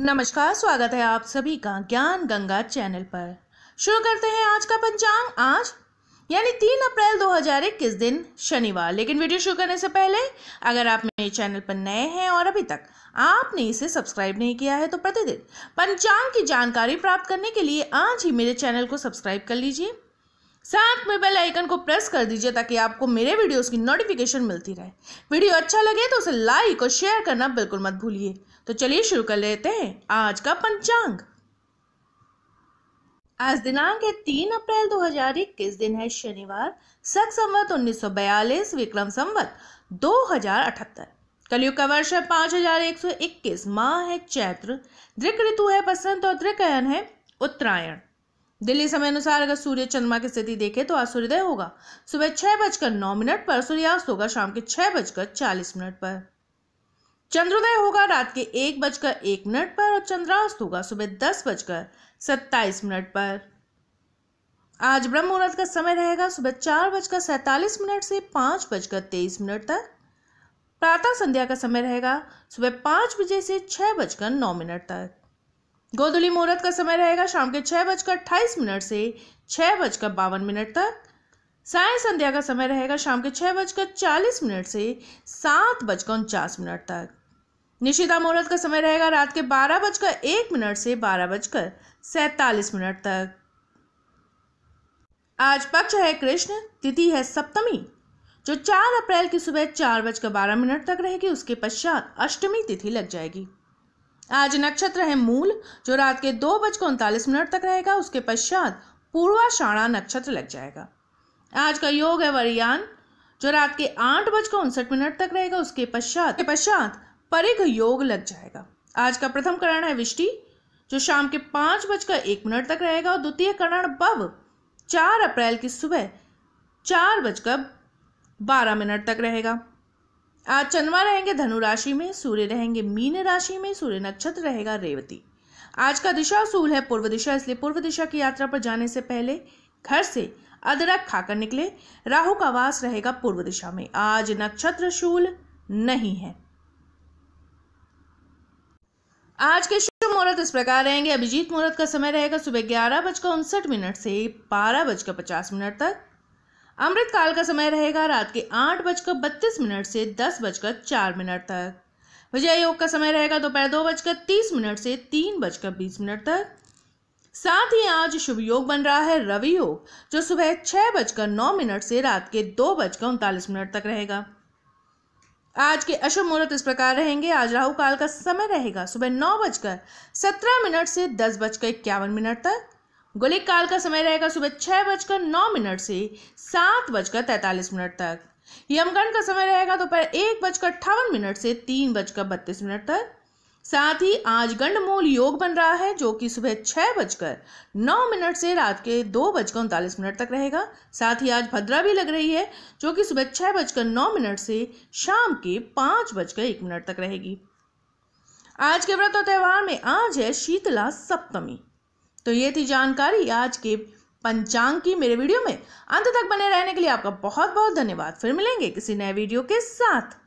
नमस्कार स्वागत है आप सभी का ज्ञान गंगा चैनल पर शुरू करते हैं आज का पंचांग आज यानी तीन अप्रैल दो हजार इक्कीस दिन शनिवार लेकिन वीडियो शुरू करने से पहले अगर आप मेरे चैनल पर नए हैं और अभी तक आपने इसे सब्सक्राइब नहीं किया है तो प्रतिदिन पंचांग की जानकारी प्राप्त करने के लिए आज ही मेरे चैनल को सब्सक्राइब कर लीजिए साथ में बेल आइकन को प्रेस कर दीजिए ताकि आपको मेरे वीडियोस की नोटिफिकेशन मिलती रहे वीडियो अच्छा लगे तो उसे लाइक और शेयर करना बिल्कुल मत भूलिए तो चलिए शुरू कर लेते हैं आज का पंचांग आज दिनांक है तीन अप्रैल दो हजार इक्कीस दिन है शनिवार सख संवत बयालीस विक्रम संवत अठहत्तर कलयुग का वर्ष है पांच हजार एक सौ इक्कीस माह है चैत्र दृक ऋतु है बसंत और दृकयन है उत्तरायण दिल्ली समय अनुसार अगर सूर्य चंद्रमा की स्थिति देखें तो आज सूर्योदय होगा सुबह छह बजकर नौ मिनट पर सूर्यास्त होगा शाम के छह बजकर चालीस मिनट पर चंद्रोदय होगा रात के एक बजकर एक मिनट पर और चंद्रास्त होगा सुबह दस बजकर सत्ताईस मिनट पर आज ब्रह्म मुहूर्त का समय रहेगा सुबह चार बजकर सैतालीस मिनट से पांच बजकर तेईस मिनट तक प्रातः संध्या का समय रहेगा सुबह पांच बजे से छह बजकर नौ मिनट तक गोधुली मुहूर्त का समय रहेगा शाम के छः बजकर अट्ठाईस मिनट से छः बजकर बावन मिनट तक साय संध्या का समय रहेगा शाम के छः बजकर चालीस मिनट से सात बजकर उनचास मिनट तक निशिता मुहूर्त का समय रहेगा रात के बारह बजकर एक मिनट से बारह बजकर सैतालीस मिनट तक आज पक्ष है कृष्ण तिथि है सप्तमी जो चार अप्रैल की सुबह चार बजकर बारह मिनट तक रहेगी उसके पश्चात अष्टमी तिथि लग जाएगी आज नक्षत्र है मूल जो रात के दो बजकर उनतालीस मिनट तक रहेगा उसके पश्चात पूर्वाषाणा नक्षत्र लग जाएगा आज का योग है वरियान जो रात के आठ बजकर उनसठ मिनट तक रहेगा उसके पश्चात के पश्चात परिघ योग लग जाएगा आज का प्रथम करण है विष्टि जो शाम के पाँच बजकर एक मिनट तक रहेगा और द्वितीय करण बव चार अप्रैल की सुबह चार बजकर बारह मिनट तक रहेगा आज चंद्रमा रहेंगे धनु राशि में सूर्य रहेंगे मीन राशि में सूर्य नक्षत्र रहेगा रेवती आज का दिशा सूल है पूर्व दिशा इसलिए पूर्व दिशा की यात्रा पर जाने से पहले घर से अदरक खाकर निकले राहु का वास रहेगा पूर्व दिशा में आज नक्षत्र शूल नहीं है आज के शुभ मुहूर्त इस प्रकार रहेंगे अभिजीत मुहूर्त का समय रहेगा सुबह ग्यारह बजकर उनसठ मिनट से बारह बजकर पचास मिनट तक अमृतकाल का समय रहेगा रात के आठ बजकर बत्तीस मिनट से दस बजकर चार मिनट तक विजय योग का समय रहेगा दोपहर दो बजकर तीस मिनट से तीन बजकर बीस मिनट तक साथ ही आज शुभ योग बन रहा है रवि योग जो सुबह छह बजकर नौ मिनट से रात के दो बजकर उनतालीस मिनट तक रहेगा आज के अशुभ मुहूर्त इस प्रकार रहेंगे आज राहु काल का समय रहेगा सुबह नौ बजकर सत्रह मिनट से दस बजकर इक्यावन मिनट तक गोलिक काल का समय रहेगा सुबह छः बजकर नौ मिनट से सात बजकर तैंतालीस मिनट तक यमगण का समय रहेगा दोपहर तो एक बजकर अट्ठावन मिनट से तीन बजकर बत्तीस मिनट तक साथ ही आज गंडमूल योग बन रहा है जो कि सुबह छः बजकर नौ मिनट से रात के दो बजकर उनतालीस मिनट तक रहेगा साथ ही आज भद्रा भी लग रही है जो कि सुबह छः बजकर नौ मिनट से शाम के पाँच बजकर एक मिनट तक रहेगी आज के व्रत और त्यौहार में आज है शीतला सप्तमी तो ये थी जानकारी आज के पंचांग की मेरे वीडियो में अंत तक बने रहने के लिए आपका बहुत बहुत धन्यवाद फिर मिलेंगे किसी नए वीडियो के साथ